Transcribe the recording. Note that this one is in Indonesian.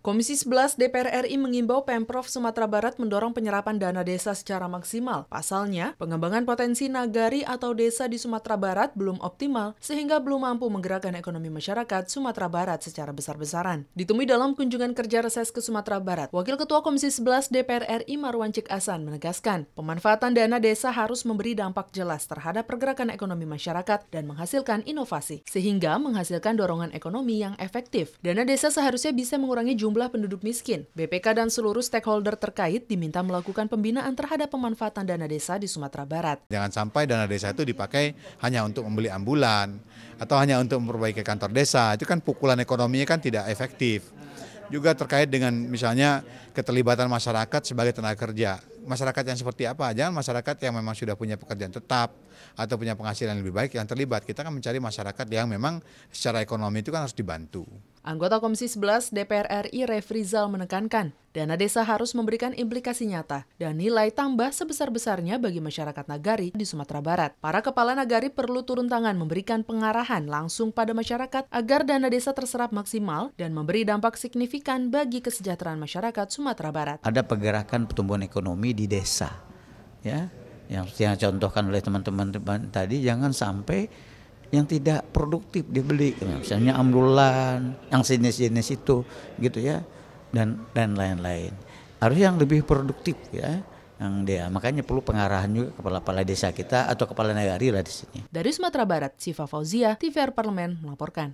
Komisi 11 DPR RI mengimbau Pemprov Sumatera Barat mendorong penyerapan dana desa secara maksimal. Pasalnya, pengembangan potensi nagari atau desa di Sumatera Barat belum optimal sehingga belum mampu menggerakkan ekonomi masyarakat Sumatera Barat secara besar-besaran. Ditemui dalam kunjungan kerja reses ke Sumatera Barat, Wakil Ketua Komisi 11 DPR RI Marwan Cik Asan menegaskan, pemanfaatan dana desa harus memberi dampak jelas terhadap pergerakan ekonomi masyarakat dan menghasilkan inovasi, sehingga menghasilkan dorongan ekonomi yang efektif. Dana desa seharusnya bisa mengurangi jumlah jumlah penduduk miskin, BPK dan seluruh stakeholder terkait diminta melakukan pembinaan terhadap pemanfaatan dana desa di Sumatera Barat. Jangan sampai dana desa itu dipakai hanya untuk membeli ambulan atau hanya untuk memperbaiki kantor desa. Itu kan pukulan ekonominya kan tidak efektif. Juga terkait dengan misalnya keterlibatan masyarakat sebagai tenaga kerja. Masyarakat yang seperti apa? Jangan masyarakat yang memang sudah punya pekerjaan tetap atau punya penghasilan lebih baik yang terlibat. Kita kan mencari masyarakat yang memang secara ekonomi itu kan harus dibantu. Anggota Komisi 11 DPR RI Refrizal menekankan, dana desa harus memberikan implikasi nyata dan nilai tambah sebesar-besarnya bagi masyarakat nagari di Sumatera Barat. Para kepala nagari perlu turun tangan memberikan pengarahan langsung pada masyarakat agar dana desa terserap maksimal dan memberi dampak signifikan bagi kesejahteraan masyarakat Sumatera Barat. Ada pergerakan pertumbuhan ekonomi di desa. Ya, yang saya contohkan oleh teman-teman tadi jangan sampai yang tidak produktif dibeli nah, misalnya ambulan yang jenis-jenis itu gitu ya dan dan lain-lain harus yang lebih produktif ya yang dia makanya perlu pengarahan juga kepala kepala desa kita atau kepala negara lah di sini dari Sumatera Barat Siva Fauzia TVR Parlemen melaporkan